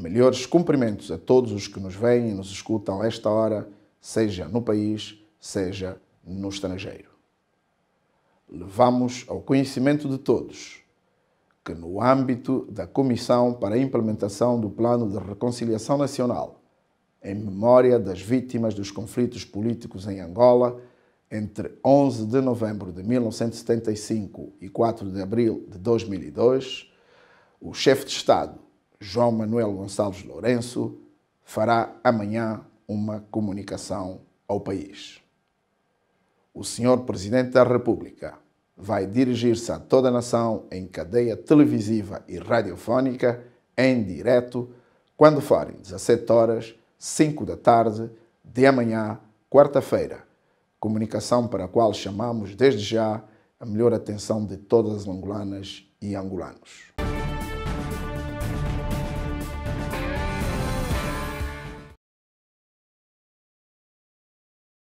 Melhores cumprimentos a todos os que nos veem e nos escutam a esta hora, seja no país, seja no estrangeiro. Levamos ao conhecimento de todos que, no âmbito da Comissão para a Implementação do Plano de Reconciliação Nacional, em memória das vítimas dos conflitos políticos em Angola, entre 11 de novembro de 1975 e 4 de abril de 2002, o chefe de Estado João Manuel Gonçalves Lourenço fará amanhã uma comunicação ao país. O senhor Presidente da República vai dirigir-se a toda a nação em cadeia televisiva e radiofónica em direto quando forem 17 horas 5 da tarde de amanhã, quarta-feira. Comunicação para a qual chamamos desde já a melhor atenção de todas as angolanas e angolanos.